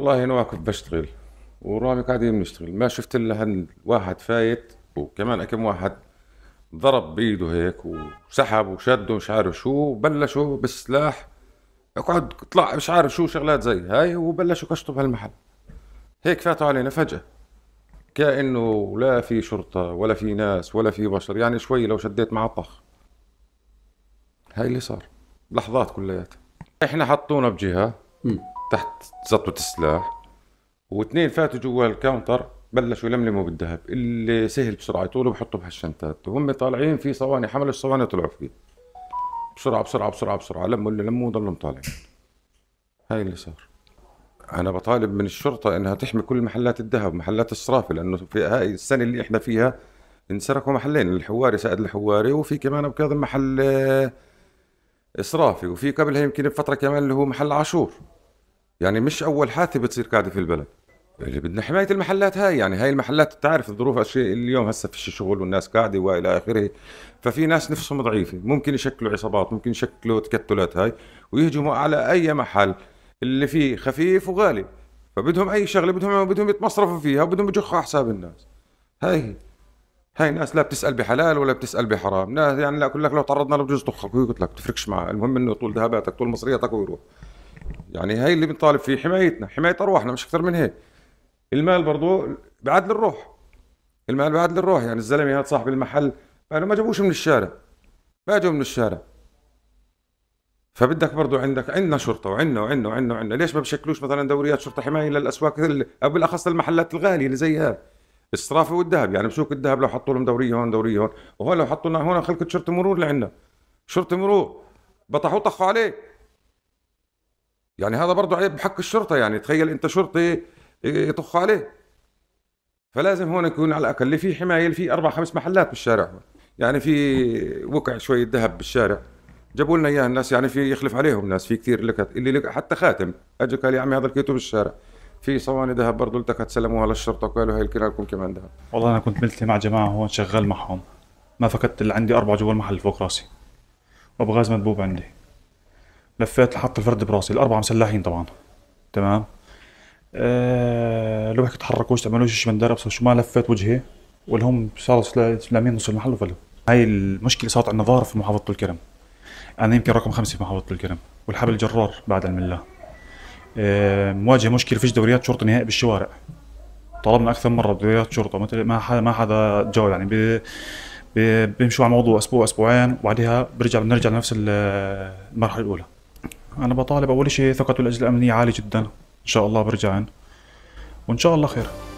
والله انا واقف بشتغل ورامي قاعدين بنشتغل ما شفت الا واحد فايت وكمان كم واحد ضرب بايده هيك وسحب وشد ومش عارف شو وبلشوا بالسلاح اقعد اطلع مش عارف شو شغلات زي هاي وبلشوا كشطوا بهالمحل هيك فاتوا علينا فجأة كأنه لا في شرطة ولا في ناس ولا في بشر يعني شوي لو شديت مع طخ هاي اللي صار لحظات كلياتها احنا حطونا بجهة م. تحت زطوة السلاح واثنين فاتوا جوا الكاونتر بلشوا يلملموا بالذهب اللي سهل بسرعه يطولوا بحطوا بهالشنتات وهم طالعين في صواني حملوا الصواني وطلعوا فيه بسرعه بسرعه بسرعه بسرعه لموا اللي لموا وضلوا طالعين هاي اللي صار انا بطالب من الشرطه انها تحمي كل محلات الذهب محلات الصرافه لانه في هاي السنه اللي احنا فيها انسرقوا محلين الحواري سعد الحواري وفي كمان ابو كاظم محل إصرافي آه، وفي قبلها يمكن بفتره كمان اللي هو محل عاشور يعني مش اول حادثه بتصير قاعده في البلد اللي يعني بدنا حمايه المحلات هاي يعني هاي المحلات تعرف الظروف اشياء اليوم هسه فيش شغل والناس قاعده والى اخره ففي ناس نفسهم ضعيفه ممكن يشكلوا عصابات ممكن يشكلوا تكتلات هاي ويهجموا على اي محل اللي فيه خفيف وغالي فبدهم اي شغله بدهم بدهم يتمصرفوا فيها وبدهم يجخوا حساب الناس هاي هي هاي ناس لا بتسال بحلال ولا بتسال بحرام ناس يعني لا اقول لك لو تعرضنا له بجوز طخك ويقول لك تفرقش معه المهم انه طول ذهباتك طول مصرياتك ويروح يعني هي اللي بنطالب فيه حمايتنا حماية أرواحنا مش أكثر من هيك المال برضو بعدل الروح المال بعدل الروح يعني الزلمة هذا صاحب المحل قالوا ما جابوش من الشارع ما جابوا من الشارع فبدك برضو عندك عندنا شرطه وعندنا وعندنا وعندنا وعندنا ليش ما بشكلوش مثلا دوريات شرطه حمايه للاسواق او بالاخص للمحلات الغاليه اللي زي هاي الصرافه والذهب يعني بسوق الذهب لو حطوا لهم دوريه هون دوريه هون وهون لو حطوا لنا هون خلقة شرطه مرور لعنا شرطه مرور بطحوا طخوا عليه يعني هذا برضه عيب بحق الشرطه يعني تخيل انت شرطي إيه، يطخ عليه فلازم هون يكون على الاقل في حمايه في اربع خمس محلات بالشارع يعني في وقع شويه ذهب بالشارع جابوا لنا اياه الناس يعني في يخلف عليهم ناس في كثير لكت اللي لك حتى خاتم اجى قال يا عمي هذا لقيته بالشارع في صواني ذهب برضه التكت سلموها للشرطه وقالوا هي الكلام لكم كمان ذهب والله انا كنت ملتي مع جماعه هون شغال معهم ما فقدت الا عندي اربع جوا المحل فوق راسي وابغاز مدبوب عندي لفيت لحط الفرد براسي الاربعه مسلحين طبعا تمام أه لو بحكي تحركوش تعملوش شيء من درب شو ما لفيت وجهي والهم صاروا سلامين نص المحل وفلوا هاي المشكله صارت عندنا ظاهره في محافظه الكرم انا يمكن رقم خمسه في محافظه الكرم والحبل جرار بعد علم الله أه مواجه مشكله فيش دوريات شرطه نهائي بالشوارع طلبنا اكثر مره دوريات شرطه ما حدا ما حدا جاوب يعني بيمشوا على الموضوع اسبوع اسبوعين وبعدها برجع بنرجع لنفس المرحله الاولى انا بطالب اول شيء ثقته الاجهزه الامنيه عاليه جدا ان شاء الله برجعن وان شاء الله خير